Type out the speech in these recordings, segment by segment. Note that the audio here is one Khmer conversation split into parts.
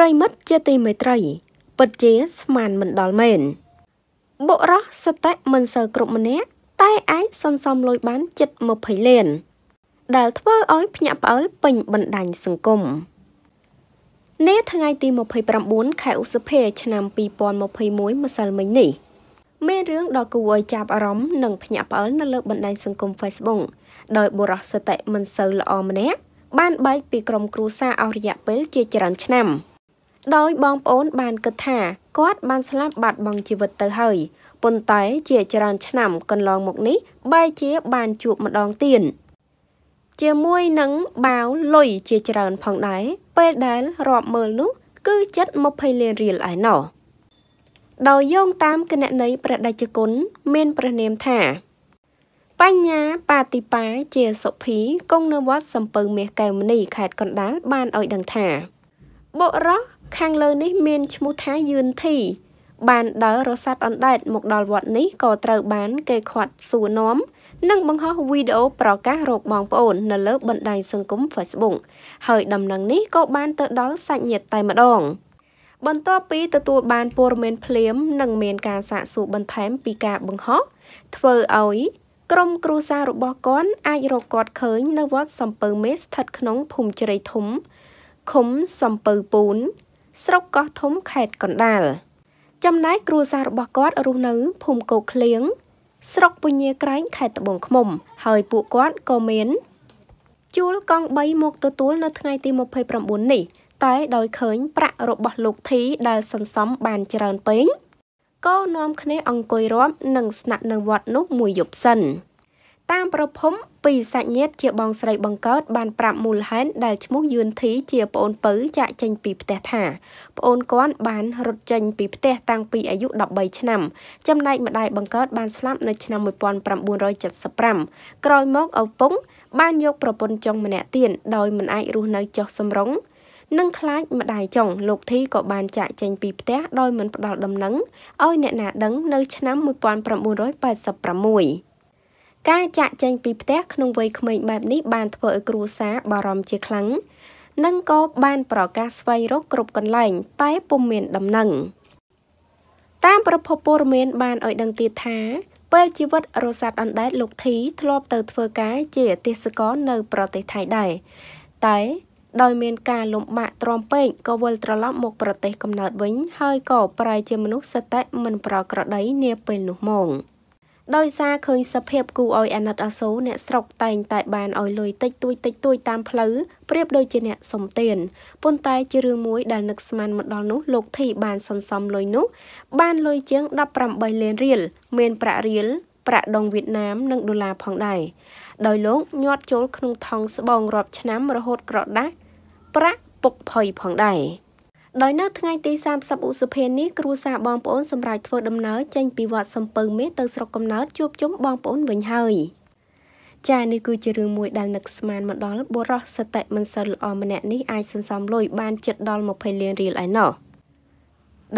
ប្រិមិត្តជាទីមេត្រីពិតជាស្មានមិនដល់មែនបុរសសតិមិនសូវគ្រប់ម្នាក់តែអាចសន្សំលុយបានជិត20លានដែលធ្វើឲ្យភ្ញាក់ផ្អើលពេញបណ្ដាញសង្គមនាថ្ងៃទី29ខែឧសភាឆ្នាំ2021ម្សិលមិញនេះ មានរឿងដ៏គួរឲ្យចាប់អារម្មណ៍និងភ្ញាក់ផ្អើលនៅលើបណ្ដាញសង្គម Facebook ដោយបុរសសតិមិនសូវល្អម្នាក់បានបែកពីក្រុមគ្រួសារអស់រយៈពេលជាច្រើនឆ្នាំ។ដោយបងប្អូនបានគិតថាគាត់ បានស្លាប់បាត់បង់ជីវិតទៅ ហើយប៉ុន្តែ ជាច្រើន ឆ្នាំកន្លងមកនេះបែរជា បានជួបម្ដងទៀតជាមួយនឹងបាវលុយជាច្រើនផងដែរពេលដែលរាប់មើលនោះគឺចិត្ត20លានរៀលឯណោះដោយយោងតាមគណនីព្រះដេចគុណមានព្រះនាមថា បញ្ញាបាតិបាជាសុភីគង់នៅវត្តសំពៅមាសកែវមณีខេត្តកណ្ដាល បានឲ្យដឹងថាបុរសខាងលើនេះមានឈ្មោះថាយឿនធី បានដើររសាត់អណ្ដែតមកដល់វត្តនេះក៏ត្រូវ បានគេខាត់សួរនាំនិងបង្ហោះវីដេអូប្រកាសរកបងប្អូន នៅលើបណ្ដាញសង្គម Facebook ហើយដំណឹងនេះក៏បានទៅដល់សាច់ញាតិតែម្ដងបន្ទាប់ពីទទួលបានព័ត៌មានភ្លាមនិងមានការសាកសួរបន្ថែមពីការបង្ហោះធ្វើឲ្យក្រុមគ្រួសាររបស់គាត់អាចរកគាត់ឃើញនៅវត្តសំពៅមេស្ថិតក្នុងភូមិជ្រៃធំឃុំសំពៅពូនស្រុកកោះធំខេត្តកណ្ដាល ចំណែកគ្រួសាររបស់គាត់រស់នៅ ភូមិគោកឃ្លៀងស្រុកពញាក្រែងខេត្តត្បូងឃ្មុំ ហើយពួកគាត់ក៏មាន ជួលកង់3មកទទួលនៅថ្ងៃទី29នេះ តែដោយឃើញ ប្រាក់របស់លោកធីដែលសន្សំបានច្រើនពេកក៏នាំគ្នាអង្គុយរាប់និងស្នាក់នៅវត្តនោះមួយយប់សិនតាមប្រភពពីសាច់ញាតិជាបងស្រីបង្កើតបានប្រាប់មូលហេតុដែលឈ្មោះយឿនធីជាប្អូនពៅចាក់ចេញពីផ្ទះថាប្អូនគាត់បានរត់ចេញពីផ្ទះតាំងពីអាយុ13ឆ្នាំចំណែកម្ដាយបង្កើតបានស្លាប់នៅឆ្នាំ1975ក្រោយមកឪពុកបានយកប្រពន្ធចុងម្នាក់ទៀតដោយមិនអាចរស់នៅចុះសំរងនិងខ្លាចម្ដាយចុងលោកធីក៏បានចាក់ចេញពីផ្ទះដោយមិនផ្ដល់ដំណឹងឲ្យអ្នកណាដឹងនៅឆ្នាំ1986ការចាក់ចែងពីផ្ទះក្នុងវ័យក្មេងបែបនេះបានធ្វើឲ្យគ្រួសារបារម្ភជាខ្លាំងនិងក៏បាន ប្រកាសស្វែងរកគ្រប់កន្លែងតែពុំមានដំណឹងតាមប្រភពព័ត៌មានបានឲ្យ ដឹងទៀតថាពេលជីវិតរសាត់អណ្ដែត លោកធីធ្លាប់ទៅធ្វើការជាអទេសករនៅប្រទេសថៃដែរតែដោយមានការលំបាកទ្រាំពេកក៏វិលត្រឡប់មកប្រទេសកំណើតវិញ ហើយក៏ប្រែជាមនុស្សសតិមិនប្រក្រតីនាពេលនោះមកដោយសារឃើញសភាពគូឲ្យអាណិតអាសូរអ្នកស្រុកតែងតែបានឲ្យលុយតិចតួចតិចតួចតាមផ្លូវប្រៀបដូចជាអ្នកសំទានប៉ុន្តែជារឿងមួយដែលនឹកស្មានមកដល់នោះលោកធីបានសន្សំលុយនោះបានលុយជាង18លានរៀលមានប្រាក់រៀលប្រាក់ដងវៀតណាមនិងដុល្លារផងដែរដោយលោកញាត់ចូលក្នុងថង់ស្បោងរាប់ឆ្នាំរហូតក្រដាស់ប្រាក់ពុកភ័យផងដែរដោយនៅថ្ងៃទី30ឧសភានេះគ្រួសារបងប្អូនសម្រាប់ធ្វើដំណើរចេញពីវត្តសំពៅមេទៅស្រុកកំណើតជួបជុំបងប្អូនវិញហើយចានេះគឺជារឿងមួយដែលនឹកស្មានមកដល់បុរសសតិមិនសិលល្អម្នាក់នេះអាចសន្សំលុយបានជិតដល់20លានរៀលឯណោះ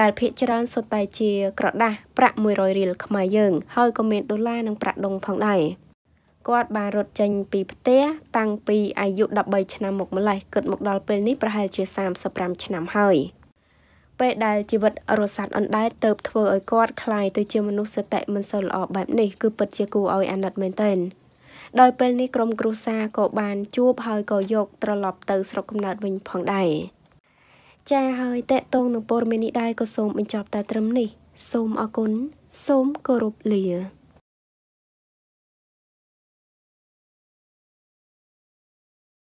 ដែលភាគច្រើនសុទ្ធតែជាក្រដាស់ប្រាក់100រៀលខ្មែរយើងហើយក៏មានដុល្លារនិងប្រាក់ដុងផងដែរគាត់បានរត់ចេញពីផ្ទះតាំងពីអាយុ13ឆ្នាំមកម្ល៉េះគិតមកដល់ពេលនេះប្រហែលជា35ឆ្នាំហើយ ពេលដែលជីវិតរសាត់អណ្ដែតទៅធ្វើឲ្យគាត់คล้ายទៅជាមនុស្សសតិមិនសូវល្អបែបនេះគឺពិតជាគួរឲ្យអាណិតមែនទែនដោយពេលនេះក្រុមគ្រួសារក៏បានជួបហើយក៏យកត្រឡប់ទៅស្រុកកំណើតវិញផងដែរចាហើយតេតងនឹងព័ត៌មាននេះដែរក៏សូមបញ្ចប់តែត្រឹមនេះ សូមអរគុណសូមគោរពលា